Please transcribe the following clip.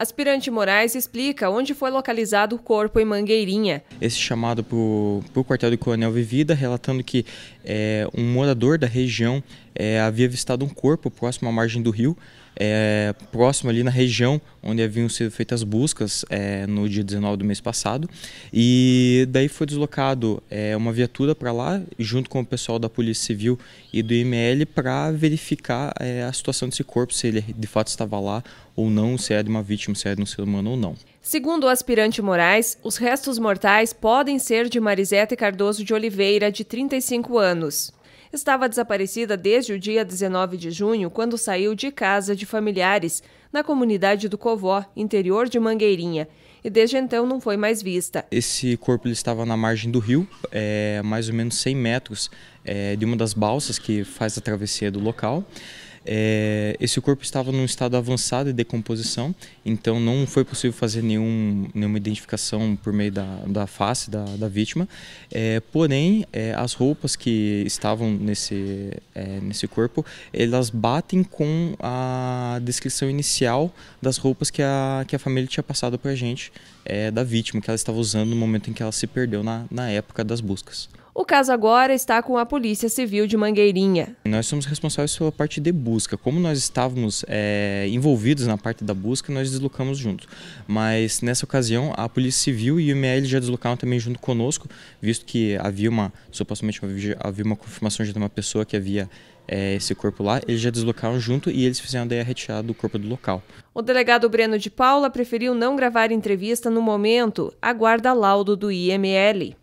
Aspirante Moraes explica onde foi localizado o corpo em Mangueirinha. Esse chamado para o quartel do Coronel Vivida, relatando que é, um morador da região é, havia avistado um corpo próximo à margem do rio, é, próximo ali na região onde haviam sido feitas buscas é, no dia 19 do mês passado. E daí foi deslocado é, uma viatura para lá, junto com o pessoal da Polícia Civil e do IML, para verificar é, a situação desse corpo, se ele de fato estava lá ou não, se é de uma vítima, se é de um ser humano ou não. Segundo o aspirante Moraes, os restos mortais podem ser de Marisete Cardoso de Oliveira, de 35 anos estava desaparecida desde o dia 19 de junho, quando saiu de casa de familiares, na comunidade do Covó, interior de Mangueirinha, e desde então não foi mais vista. Esse corpo ele estava na margem do rio, é, mais ou menos 100 metros é, de uma das balsas que faz a travessia do local. É, esse corpo estava num estado avançado de decomposição, então não foi possível fazer nenhum, nenhuma identificação por meio da, da face da, da vítima. É, porém, é, as roupas que estavam nesse, é, nesse corpo, elas batem com a descrição inicial das roupas que a, que a família tinha passado para a gente é, da vítima, que ela estava usando no momento em que ela se perdeu na, na época das buscas. O caso agora está com a Polícia Civil de Mangueirinha. Nós somos responsáveis pela parte de busca. Como nós estávamos é, envolvidos na parte da busca, nós deslocamos juntos. Mas nessa ocasião, a Polícia Civil e o IML já deslocaram também junto conosco, visto que havia uma, supostamente havia uma confirmação de uma pessoa que havia é, esse corpo lá, eles já deslocaram junto e eles fizeram daí a retirada do corpo do local. O delegado Breno de Paula preferiu não gravar entrevista no momento, aguarda laudo do IML.